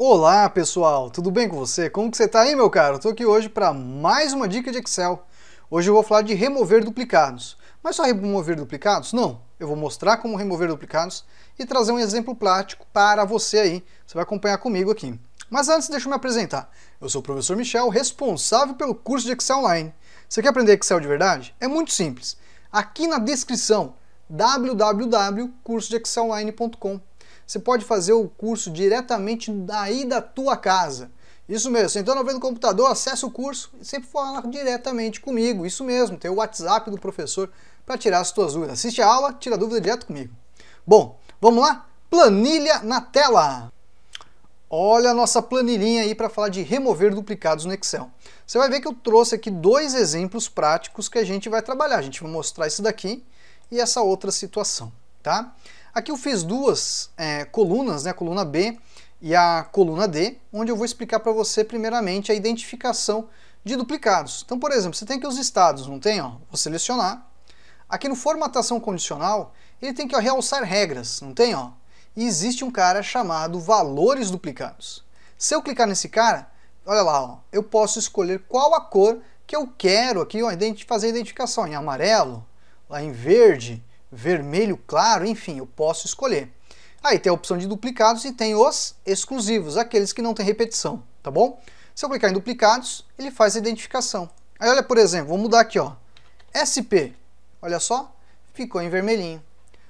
Olá pessoal, tudo bem com você? Como que você está aí meu caro? Estou aqui hoje para mais uma dica de Excel. Hoje eu vou falar de remover duplicados. Mas só remover duplicados? Não. Eu vou mostrar como remover duplicados e trazer um exemplo prático para você aí. Você vai acompanhar comigo aqui. Mas antes, deixa eu me apresentar. Eu sou o professor Michel, responsável pelo curso de Excel Online. Você quer aprender Excel de verdade? É muito simples. Aqui na descrição, www.cursodeexcelonline.com você pode fazer o curso diretamente daí da tua casa. Isso mesmo, entrou na frente do computador, acessa o curso e sempre fala diretamente comigo. Isso mesmo, tem o WhatsApp do professor para tirar as tuas dúvidas. Assiste a aula, tira a dúvida direto comigo. Bom, vamos lá? Planilha na tela! Olha a nossa planilhinha aí para falar de remover duplicados no Excel. Você vai ver que eu trouxe aqui dois exemplos práticos que a gente vai trabalhar. A gente vai mostrar isso daqui e essa outra situação, tá? Aqui eu fiz duas é, colunas, né, a coluna B e a coluna D, onde eu vou explicar para você primeiramente a identificação de duplicados. Então, por exemplo, você tem aqui os estados, não tem? Ó, vou selecionar. Aqui no formatação condicional, ele tem que ó, realçar regras, não tem? Ó? E existe um cara chamado valores duplicados. Se eu clicar nesse cara, olha lá, ó, eu posso escolher qual a cor que eu quero aqui ó, fazer a identificação, em amarelo, lá em verde, vermelho claro, enfim, eu posso escolher. Aí tem a opção de duplicados e tem os exclusivos, aqueles que não tem repetição, tá bom? Se eu clicar em duplicados, ele faz a identificação. Aí olha, por exemplo, vou mudar aqui, ó. SP, olha só, ficou em vermelhinho.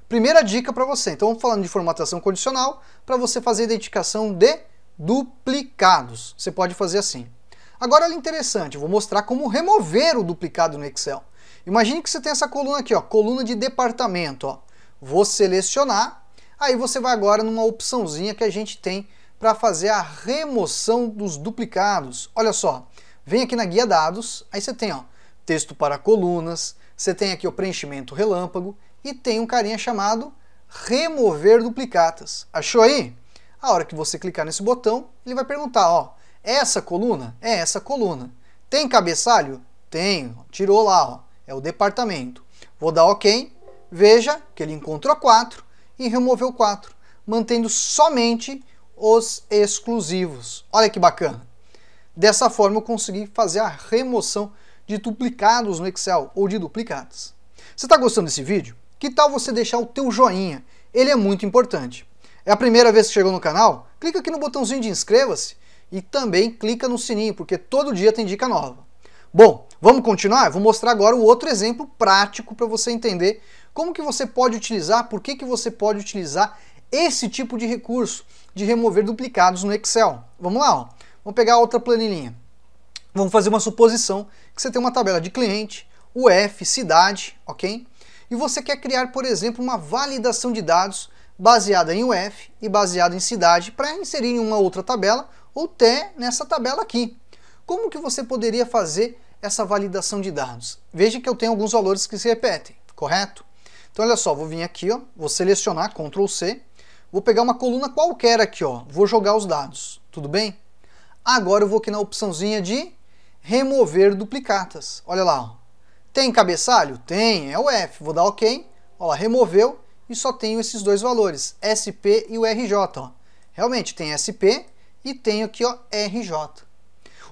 Primeira dica para você, então vamos falando de formatação condicional, para você fazer a identificação de duplicados. Você pode fazer assim. Agora olha interessante, vou mostrar como remover o duplicado no Excel. Imagine que você tem essa coluna aqui, ó, coluna de departamento, ó. Vou selecionar, aí você vai agora numa opçãozinha que a gente tem para fazer a remoção dos duplicados. Olha só, vem aqui na guia dados, aí você tem, ó, texto para colunas, você tem aqui o preenchimento relâmpago e tem um carinha chamado remover duplicatas. Achou aí? A hora que você clicar nesse botão, ele vai perguntar, ó, essa coluna é essa coluna. Tem cabeçalho? Tem, tirou lá, ó é o departamento. Vou dar OK, veja que ele encontrou 4 e removeu 4, mantendo somente os exclusivos. Olha que bacana! Dessa forma eu consegui fazer a remoção de duplicados no Excel ou de duplicadas. Você está gostando desse vídeo? Que tal você deixar o teu joinha? Ele é muito importante. É a primeira vez que chegou no canal? Clica aqui no botãozinho de inscreva-se e também clica no sininho, porque todo dia tem dica nova. Bom, Vamos continuar? Vou mostrar agora o outro exemplo prático para você entender como que você pode utilizar, por que, que você pode utilizar esse tipo de recurso de remover duplicados no Excel. Vamos lá, ó. vamos pegar outra planilhinha. Vamos fazer uma suposição que você tem uma tabela de cliente, UF, cidade, ok? E você quer criar, por exemplo, uma validação de dados baseada em UF e baseada em cidade para inserir em uma outra tabela ou até nessa tabela aqui. Como que você poderia fazer essa validação de dados. Veja que eu tenho alguns valores que se repetem, correto? Então olha só, vou vir aqui, ó, vou selecionar Ctrl C, vou pegar uma coluna qualquer aqui, ó, vou jogar os dados, tudo bem? Agora eu vou aqui na opçãozinha de remover duplicatas. Olha lá, ó. tem cabeçalho? Tem, é o F, vou dar OK. Ó, removeu e só tenho esses dois valores, SP e o RJ, ó. Realmente tem SP e tenho aqui, ó, RJ.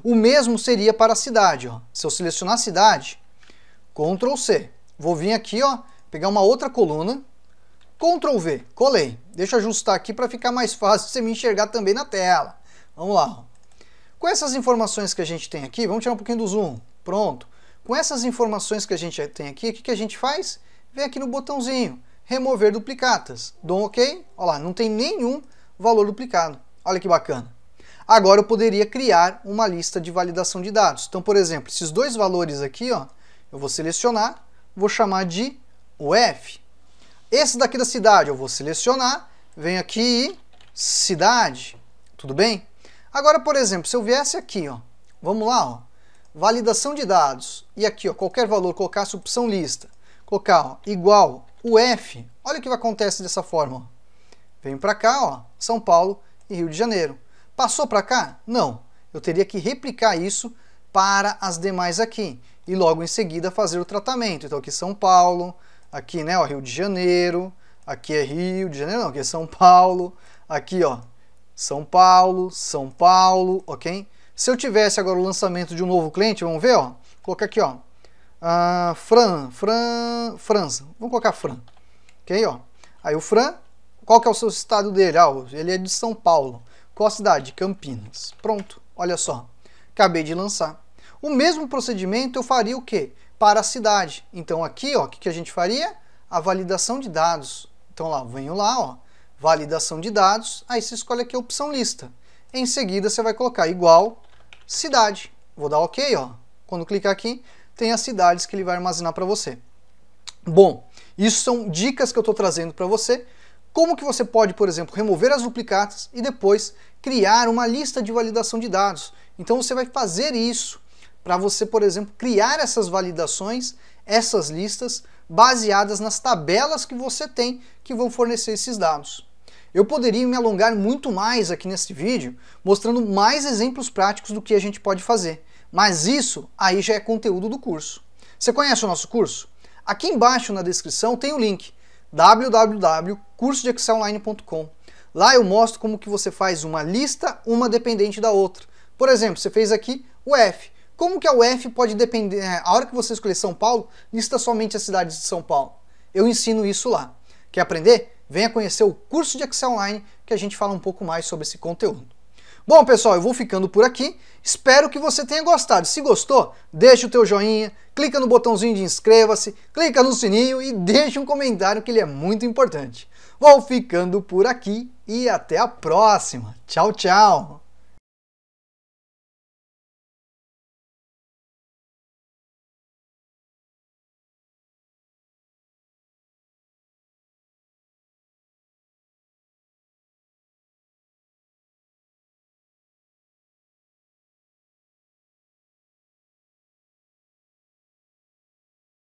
O mesmo seria para a cidade. Ó. Se eu selecionar a cidade, Ctrl C. Vou vir aqui, ó, pegar uma outra coluna, Ctrl V, colei. Deixa eu ajustar aqui para ficar mais fácil você me enxergar também na tela. Vamos lá. Ó. Com essas informações que a gente tem aqui, vamos tirar um pouquinho do zoom. Pronto. Com essas informações que a gente tem aqui, o que, que a gente faz? Vem aqui no botãozinho, remover duplicatas. Dou um OK. Olha lá, não tem nenhum valor duplicado. Olha que bacana. Agora eu poderia criar uma lista de validação de dados. Então, por exemplo, esses dois valores aqui, ó, eu vou selecionar, vou chamar de UF. Esse daqui da cidade eu vou selecionar, venho aqui e cidade, tudo bem? Agora, por exemplo, se eu viesse aqui, ó, vamos lá, ó, validação de dados, e aqui, ó, qualquer valor, colocar opção lista, colocar ó, igual UF, olha o que acontece dessa forma, ó. venho para cá, ó, São Paulo e Rio de Janeiro. Passou para cá? Não. Eu teria que replicar isso para as demais aqui e logo em seguida fazer o tratamento. Então aqui São Paulo, aqui né, ó, Rio de Janeiro, aqui é Rio de Janeiro, não, aqui é São Paulo, aqui ó, São Paulo, São Paulo, ok? Se eu tivesse agora o lançamento de um novo cliente, vamos ver, ó, colocar aqui ó, uh, Fran, Fran, França, vamos colocar Fran, ok ó? Aí o Fran, qual que é o seu estado dele? Ah, ele é de São Paulo. Qual a cidade? Campinas. Pronto, olha só. Acabei de lançar. O mesmo procedimento eu faria o quê? Para a cidade. Então aqui, ó, o que, que a gente faria? A validação de dados. Então lá, venho lá, ó, validação de dados, aí você escolhe aqui a opção lista. Em seguida você vai colocar igual cidade. Vou dar OK, ó. Quando clicar aqui, tem as cidades que ele vai armazenar para você. Bom, isso são dicas que eu estou trazendo para você como que você pode, por exemplo, remover as duplicatas e depois criar uma lista de validação de dados. Então você vai fazer isso para você, por exemplo, criar essas validações, essas listas, baseadas nas tabelas que você tem que vão fornecer esses dados. Eu poderia me alongar muito mais aqui neste vídeo, mostrando mais exemplos práticos do que a gente pode fazer, mas isso aí já é conteúdo do curso. Você conhece o nosso curso? Aqui embaixo na descrição tem o link www.cursodeexcelonline.com. Lá eu mostro como que você faz uma lista, uma dependente da outra. Por exemplo, você fez aqui o F. Como que a UF pode depender, é, a hora que você escolher São Paulo, lista somente as cidades de São Paulo? Eu ensino isso lá. Quer aprender? Venha conhecer o curso de Excel Online que a gente fala um pouco mais sobre esse conteúdo. Bom, pessoal, eu vou ficando por aqui. Espero que você tenha gostado. Se gostou, deixa o teu joinha, clica no botãozinho de inscreva-se, clica no sininho e deixa um comentário que ele é muito importante. Vou ficando por aqui e até a próxima. Tchau, tchau.